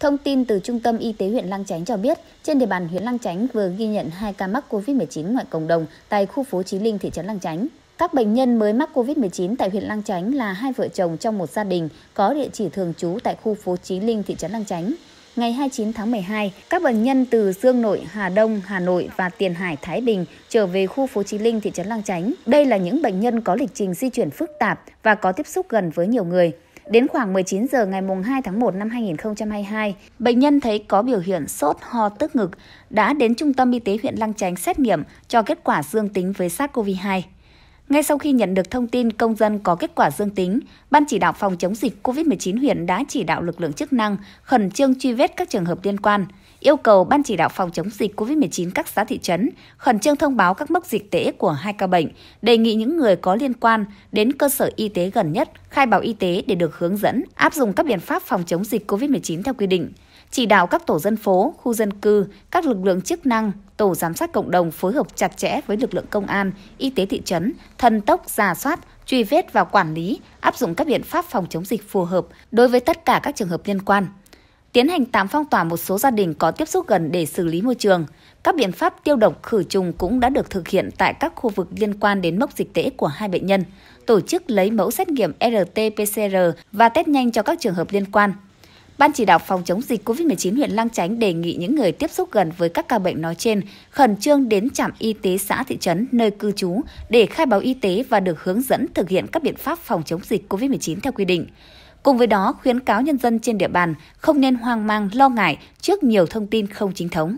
Thông tin từ Trung tâm Y tế huyện Lang Chánh cho biết, trên địa bàn huyện Lang Chánh vừa ghi nhận 2 ca mắc COVID-19 ngoài cộng đồng tại khu phố Chí Linh thị trấn Lang Chánh. Các bệnh nhân mới mắc COVID-19 tại huyện Lang Chánh là hai vợ chồng trong một gia đình có địa chỉ thường trú tại khu phố Chí Linh thị trấn Lang Chánh. Ngày 29 tháng 12, các bệnh nhân từ Dương Nội, Hà Đông, Hà Nội và Tiền Hải, Thái Bình trở về khu phố Chí Linh, thị trấn Lang Chánh. Đây là những bệnh nhân có lịch trình di chuyển phức tạp và có tiếp xúc gần với nhiều người. Đến khoảng 19 giờ ngày 2 tháng 1 năm 2022, bệnh nhân thấy có biểu hiện sốt, ho, tức ngực, đã đến Trung tâm Y tế huyện Lăng Chánh xét nghiệm cho kết quả dương tính với SARS-CoV-2. Ngay sau khi nhận được thông tin công dân có kết quả dương tính, Ban chỉ đạo phòng chống dịch COVID-19 huyện đã chỉ đạo lực lượng chức năng khẩn trương truy vết các trường hợp liên quan – yêu cầu Ban chỉ đạo phòng chống dịch COVID-19 các xã thị trấn khẩn trương thông báo các mức dịch tễ của hai ca bệnh, đề nghị những người có liên quan đến cơ sở y tế gần nhất khai báo y tế để được hướng dẫn áp dụng các biện pháp phòng chống dịch COVID-19 theo quy định. Chỉ đạo các tổ dân phố, khu dân cư, các lực lượng chức năng, tổ giám sát cộng đồng phối hợp chặt chẽ với lực lượng công an, y tế thị trấn, thần tốc giả soát, truy vết và quản lý, áp dụng các biện pháp phòng chống dịch phù hợp đối với tất cả các trường hợp liên quan tiến hành tạm phong tỏa một số gia đình có tiếp xúc gần để xử lý môi trường. Các biện pháp tiêu độc khử trùng cũng đã được thực hiện tại các khu vực liên quan đến mốc dịch tễ của hai bệnh nhân, tổ chức lấy mẫu xét nghiệm RT-PCR và test nhanh cho các trường hợp liên quan. Ban chỉ đạo phòng chống dịch COVID-19 huyện Lang Chánh đề nghị những người tiếp xúc gần với các ca bệnh nói trên khẩn trương đến trạm y tế xã thị trấn nơi cư trú để khai báo y tế và được hướng dẫn thực hiện các biện pháp phòng chống dịch COVID-19 theo quy định. Cùng với đó, khuyến cáo nhân dân trên địa bàn không nên hoang mang lo ngại trước nhiều thông tin không chính thống.